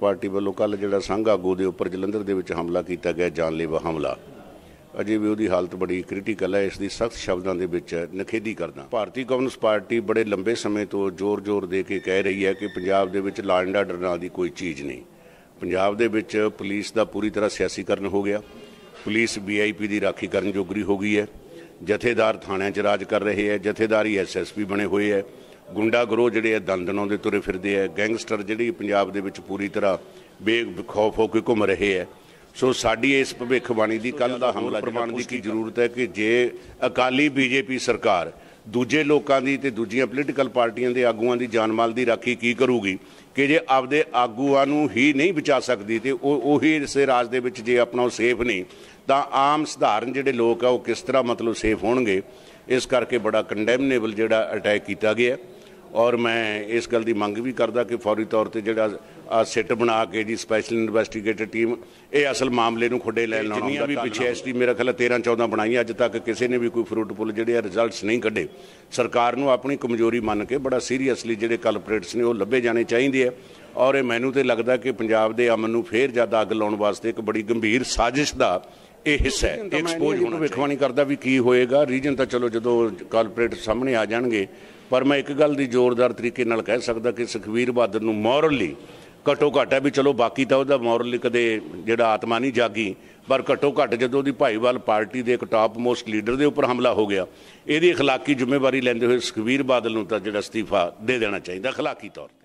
party ਵੱਲੋਂ ਕੱਲ ਜਿਹੜਾ ਸੰਘ ਆਗੂ ਦੇ ਉੱਪਰ ਜਲੰਧਰ ਦੇ ਵਿੱਚ ਹਮਲਾ ਕੀਤਾ ਗਿਆ ਜਾਨਲੇਵਾ ਹਮਲਾ ਅਜੇ ਵੀ ਉਹਦੀ ਹਾਲਤ ਬੜੀ ਕ੍ਰਿਟੀਕਲ ਹੈ ਇਸ ਦੀ ਸਖਤ ਸ਼ਬਦਾਂ ਦੇ ਵਿੱਚ ਨਖੇਦੀ ਕਰਦਾ ਭਾਰਤੀ ਕਮਿਊਨਿਸਟ ਪਾਰਟੀ ਬੜੇ ਲੰਬੇ ਸਮੇਂ ਤੋਂ ਜ਼ੋਰ-ਜ਼ੋਰ ਦੇ ਕੇ ਕਹਿ ਰਹੀ ਹੈ ਕਿ ਪੰਜਾਬ ਦੇ ਵਿੱਚ ਲਾ ਐਂਡ ਆਰਡਰ ਦੀ ਕੋਈ ਚੀਜ਼ ਨਹੀਂ ਪੰਜਾਬ ਦੇ ਵਿੱਚ ਪੁਲਿਸ ਦਾ ਪੂਰੀ ਤਰ੍ਹਾਂ ਸਿਆਸੀਕਰਨ ਹੋ ਗਿਆ ਪੁਲਿਸ ਵੀਆਈਪੀ ਦੀ ਰਾਖੀ ਕਰਨ ਜੋਗਰੀ ਹੋ ਗਈ ਹੈ ਜਥੇਦਾਰ ਥਾਣਿਆਂ 'ਚ ਰਾਜ ਕਰ ਰਹੇ ਹੈ ਜਥੇਦਾਰੀ ਐਸਐਸਪੀ ਬਣੇ ਹੋਏ ਹੈ ਗੁੰਡਾ ਗਰੋਹ ਜਿਹੜੇ ਆ ਦੰਦਣੋਂ ਦੇ ਤੁਰੇ ਫਿਰਦੇ ਆ ਗੈਂਗਸਟਰ ਜਿਹੜੀ ਪੰਜਾਬ ਦੇ ਵਿੱਚ ਪੂਰੀ ਤਰ੍ਹਾਂ ਬੇਖੌਫ ਹੋ ਕੇ ਘੁੰਮ ਰਹੇ ਆ ਸੋ ਸਾਡੀ ਇਸ ਭਵਿੱਖਬਾਣੀ ਦੀ ਕੱਲ ਦਾ ਹਮਲਾ ਪ੍ਰਮਾਣ ਦੀ ਕੀ ਜ਼ਰੂਰਤ ਹੈ ਕਿ ਜੇ ਅਕਾਲੀ ਬੀਜੇਪੀ ਸਰਕਾਰ ਦੂਜੇ ਲੋਕਾਂ ਦੀ ਤੇ ਦੂਜੀਆਂ ਪੋਲੀਟੀਕਲ ਪਾਰਟੀਆਂ ਦੇ ਆਗੂਆਂ ਦੀ ਜਾਨਮਾਲ ਦੀ ਰਾਖੀ ਕੀ ਕਰੂਗੀ ਕਿ ਜੇ ਆਪਦੇ ਆਗੂਆਂ ਨੂੰ ਹੀ ਨਹੀਂ ਬਚਾ ਸਕਦੀ ਤੇ ਉਹ ਉਹੀ ਇਸੇ ਰਾਜ ਦੇ ਵਿੱਚ ਜੇ ਆਪਣਾ ਉਹ ਸੇਫ ਨਹੀਂ ਤਾਂ ਆਮ ਸਧਾਰਨ ਜਿਹੜੇ ਲੋਕ ਆ ਉਹ ਕਿਸ ਤਰ੍ਹਾਂ ਮਤਲਬ ਸੇਫ ਹੋਣਗੇ ਇਸ ਕਰਕੇ ਬੜਾ ਕੰਡੈਮਨੇਬਲ ਜਿਹੜਾ ਅਟੈਕ ਕੀਤਾ ਗਿਆ ਔਰ ਮੈਂ ਇਸ ਗੱਲ ਦੀ ਮੰਗ ਵੀ ਕਰਦਾ ਕਿ ਫੌਰੀ ਤੌਰ ਤੇ ਜਿਹੜਾ ਆ ਸਿੱਟ ਬਣਾ ਕੇ ਜੀ ਸਪੈਸ਼ਲ ਇਨਵੈਸਟੀਗੇਟਰ ਟੀਮ ਇਹ ਅਸਲ ਮਾਮਲੇ ਨੂੰ ਖੁੱਡੇ ਲੈਣ ਲਾਉਣਾ ਜਿੰਨੀਆਂ ਵੀ ਪਿੱਛੇ ਐਸਟੀ ਮੇਰਾ ਖਿਆਲ 13 14 ਬਣਾਈਆਂ ਅੱਜ ਤੱਕ ਕਿਸੇ ਨੇ ਵੀ ਕੋਈ ਫਰੂਟਫੁੱਲ ਜਿਹੜੇ ਰਿਜ਼ਲਟਸ ਨਹੀਂ ਕੱਢੇ ਸਰਕਾਰ ਨੂੰ ਆਪਣੀ ਕਮਜ਼ੋਰੀ ਮੰਨ ਕੇ ਬੜਾ ਸੀਰੀਅਸਲੀ ਜਿਹੜੇ ਕਲਪਰੇਟਸ ਨੇ ਉਹ ਲੱਭੇ ਜਾਣੇ ਚਾਹੀਦੇ ਆ ਔਰ ਇਹ ਮੈਨੂੰ ਤੇ ਲੱਗਦਾ ਕਿ ਪੰਜਾਬ ਦੇ ਅਮਨ ਨੂੰ ਫੇਰ ਜ਼ਿਆਦਾ ਅੱਗ ਲਾਉਣ ਵਾਸਤੇ ਇੱਕ ਬੜੀ ਗੰਭੀਰ ਸਾਜ਼ਿਸ਼ ਦਾ ਇਹ ਹਿੱਸਾ ਹੈ ਐਕਸਪੋਜ਼ ਹੋਣਾ ਵਿਖਵਾਣੀ ਕਰਦਾ ਵੀ ਕੀ ਹੋਏਗਾ ਰੀਜਨ ਤਾਂ ਚਲੋ ਜਦੋਂ ਕਲਪਰੇਟ ਸਾਹਮਣੇ ਆ ਜਾਣਗੇ ਪਰ ਮੈਂ ਇੱਕ ਗੱਲ ਦੀ ਜ਼ੋਰਦਾਰ ਤਰੀਕੇ ਨਾਲ ਕਹਿ ਸਕਦਾ ਕਿ ਸੁਖਵੀਰ ਬਾਦਲ ਨੂੰ ਮੋਰਲੀ ਘਟੋ ਘਟ ਹੈ ਵੀ ਚਲੋ ਬਾਕੀ ਤਾਂ ਉਹਦਾ ਮੋਰਲੀ ਕਦੇ ਜਿਹੜਾ ਆਤਮਾ ਨਹੀਂ ਜਾਗੀ ਪਰ ਘਟੋ ਘੱਟ ਜਦੋਂ ਦੀ ਭਾਈਵਾਲ ਪਾਰਟੀ ਦੇ ਇੱਕ ਟਾਪ ਮੋਸਟ ਲੀਡਰ ਦੇ ਉੱਪਰ ਹਮਲਾ ਹੋ ਗਿਆ ਇਹਦੀ اخلاقی ਜ਼ਿੰਮੇਵਾਰੀ ਲੈਂਦੇ ਹੋਏ ਸੁਖਵੀਰ ਬਾਦਲ ਨੂੰ ਤਾਂ ਜਿਹੜਾ ਅਸਤੀਫਾ ਦੇ ਦੇਣਾ ਚਾਹੀਦਾ اخلاقی ਤੌਰ